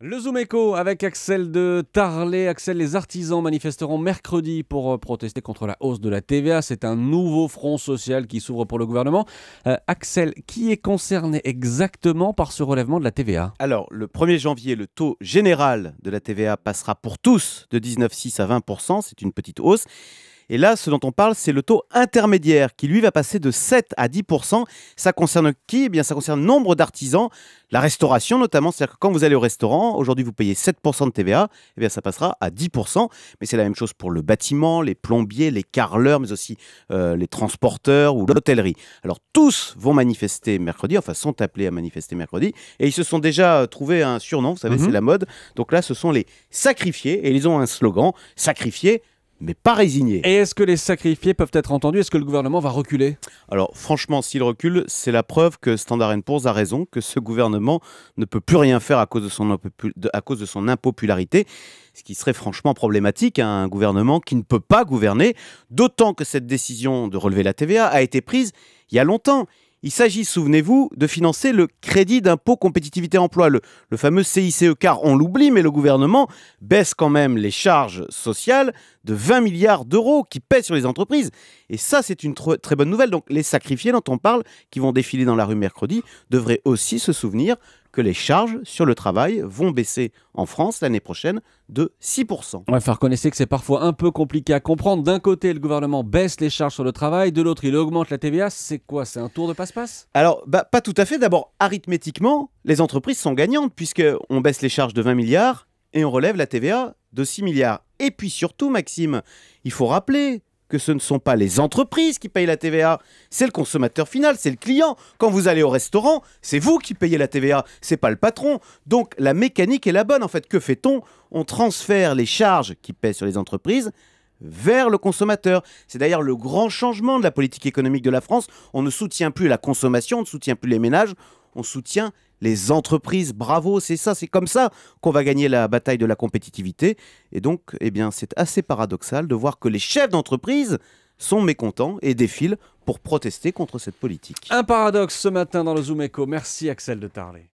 Le Zoom Echo avec Axel de Tarlet. Axel, les artisans manifesteront mercredi pour euh, protester contre la hausse de la TVA. C'est un nouveau front social qui s'ouvre pour le gouvernement. Euh, Axel, qui est concerné exactement par ce relèvement de la TVA Alors, le 1er janvier, le taux général de la TVA passera pour tous de 19,6 à 20%. C'est une petite hausse. Et là, ce dont on parle, c'est le taux intermédiaire qui, lui, va passer de 7 à 10 Ça concerne qui Eh bien, ça concerne nombre d'artisans, la restauration notamment. C'est-à-dire que quand vous allez au restaurant, aujourd'hui, vous payez 7 de TVA, eh bien, ça passera à 10 Mais c'est la même chose pour le bâtiment, les plombiers, les carreleurs, mais aussi euh, les transporteurs ou l'hôtellerie. Alors, tous vont manifester mercredi, enfin, sont appelés à manifester mercredi. Et ils se sont déjà euh, trouvé un surnom, vous savez, c'est mhm. la mode. Donc là, ce sont les sacrifiés et ils ont un slogan sacrifiés mais pas résigné. Et est-ce que les sacrifiés peuvent être entendus Est-ce que le gouvernement va reculer Alors franchement, s'il recule, c'est la preuve que Standard Poor's a raison, que ce gouvernement ne peut plus rien faire à cause de son, impopularité ce qui serait franchement problématique à un gouvernement qui ne peut pas gouverner, d'autant que cette décision de relever la TVA a été prise il y a longtemps. Il s'agit, souvenez-vous, de financer le crédit d'impôt compétitivité emploi, le, fameux CICE, car on l'oublie, mais le gouvernement baisse quand même les charges sociales de 20 milliards d'euros qui pèsent sur les entreprises. Et ça, c'est une très bonne nouvelle. Donc les sacrifiés dont on parle, qui vont défiler dans la rue mercredi, devraient aussi se souvenir que les charges sur le travail vont baisser en France l'année prochaine de 6%. va faire reconnaître que c'est parfois un peu compliqué à comprendre. D'un côté, le gouvernement baisse les charges sur le travail, de l'autre, il augmente la TVA. C'est quoi C'est un tour de passe-passe Alors, bah, pas tout à fait. D'abord, arithmétiquement, les entreprises sont gagnantes puisqu'on baisse les charges de 20 milliards et on relève la TVA de 6 milliards. Et puis surtout, Maxime, il faut rappeler que ce ne sont pas les entreprises qui payent la TVA, c'est le consommateur final, c'est le client. Quand vous allez au restaurant, c'est vous qui payez la TVA, c'est pas le patron. Donc la mécanique est la bonne en fait. Que fait-on On transfère les charges qui pèsent sur les entreprises vers le consommateur. C'est d'ailleurs le grand changement de la politique économique de la France. On ne soutient plus la consommation, on ne soutient plus les ménages, on soutient les entreprises. Bravo, c'est ça, c'est comme ça qu'on va gagner la bataille de la compétitivité. Et donc, eh bien, c'est assez paradoxal de voir que les chefs d'entreprise sont mécontents et défilent pour protester contre cette politique. Un paradoxe ce matin dans le Zoom Echo. Merci Axel de Tarlé.